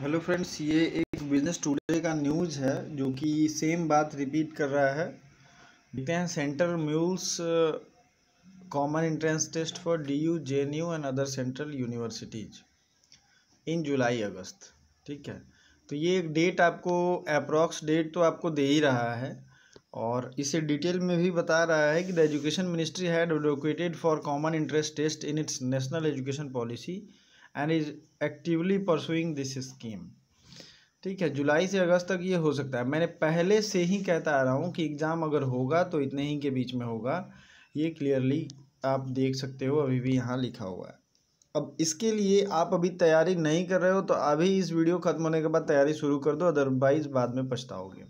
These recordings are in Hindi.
हेलो फ्रेंड्स ये एक बिजनेस टुडे का न्यूज़ है जो कि सेम बात रिपीट कर रहा है देखते हैं centre mulls common entrance test for D U J N U and other central universities in July August ठीक है तो ये एक डेट आपको अप्रॉक्स डेट तो आपको दे ही रहा है और इसे डिटेल में भी बता रहा है कि the education ministry had advocated for common interest test in its national education policy and is actively pursuing this scheme ठीक है जुलाई से अगस्त तक ये हो सकता है मैंने पहले से ही कहता आ रहा हूँ कि एग्ज़ाम अगर होगा तो इतने ही के बीच में होगा ये क्लियरली आप देख सकते हो अभी भी यहाँ लिखा हुआ है अब इसके लिए आप अभी तैयारी नहीं कर रहे हो तो अभी इस वीडियो ख़त्म होने के बाद तैयारी शुरू कर दो अदरवाइज़ बाद में पछताओगे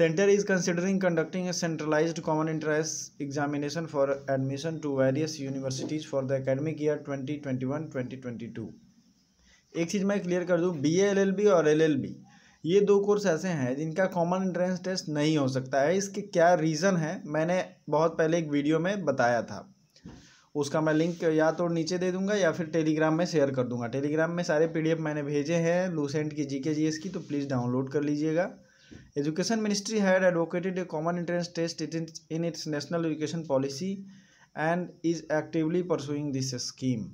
a is common conducting examination for admission to various universities for the various year twenty twenty one twenty twenty two एक चीज़ मैं क्लियर कर दूँ बी एल और एल ये दो कोर्स ऐसे हैं जिनका कॉमन एंट्रेंस टेस्ट नहीं हो सकता है इसके क्या रीज़न है मैंने बहुत पहले एक वीडियो में बताया था उसका मैं लिंक या तो नीचे दे दूंगा या फिर टेलीग्राम में शेयर कर दूंगा टेलीग्राम में सारे पीडीएफ मैंने भेजे हैं लूसेंट की जीके जीएस की तो प्लीज़ डाउनलोड कर लीजिएगा education ministry had advocated a common common test it in its national education policy and is actively pursuing this scheme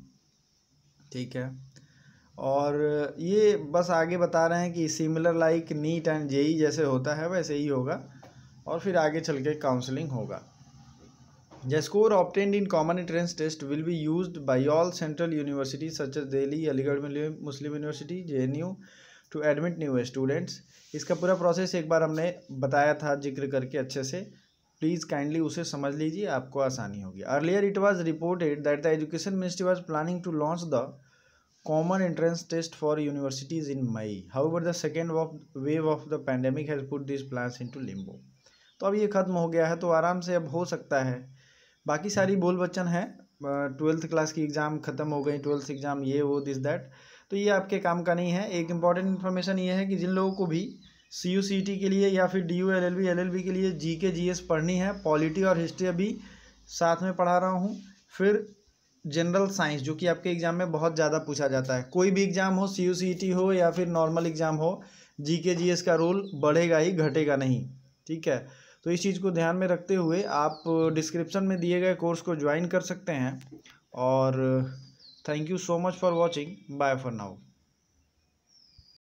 ठीक है और uh, ये बस आगे बता रहे हैं कि similar like NEET and JEE जैसे होता है वैसे ही होगा और फिर आगे चल के काउंसलिंग होगा the score obtained in common entrance test will be used by all central university such as Delhi Aligarh Muslim University J N U to admit new students इसका पूरा प्रोसेस एक बार हमने बताया था जिक्र करके अच्छे से प्लीज़ काइंडली उसे समझ लीजिए आपको आसानी होगी earlier it was reported that the education ministry was planning to launch the common entrance test for universities in May how However, the wave of the the has put this plan into limbo तो अब ये ख़त्म हो गया है तो आराम से अब हो सकता है बाकी सारी बोल बच्चन है ट्वेल्थ क्लास की एग्ज़ाम ख़त्म हो गई ट्वेल्थ एग्ज़ाम ये वो दिस दैट तो ये आपके काम का नहीं है एक इम्पॉर्टेंट इन्फॉर्मेशन ये है कि जिन लोगों को भी सी यू सी टी के लिए या फिर D U L L B L L B के लिए जी के जी एस पढ़नी है पॉलिटी और हिस्ट्री अभी साथ में पढ़ा रहा हूँ फिर जनरल साइंस जो कि आपके एग्ज़ाम में बहुत ज़्यादा पूछा जाता है कोई भी एग्ज़ाम हो सी यू सी टी हो या फिर नॉर्मल एग्ज़ाम हो जी के जी एस का रोल बढ़ेगा ही घटेगा नहीं ठीक है तो इस चीज़ को ध्यान में रखते हुए आप डिस्क्रिप्शन में दिए गए कोर्स को ज्वाइन कर सकते हैं और Thank you so much for watching. Bye for now.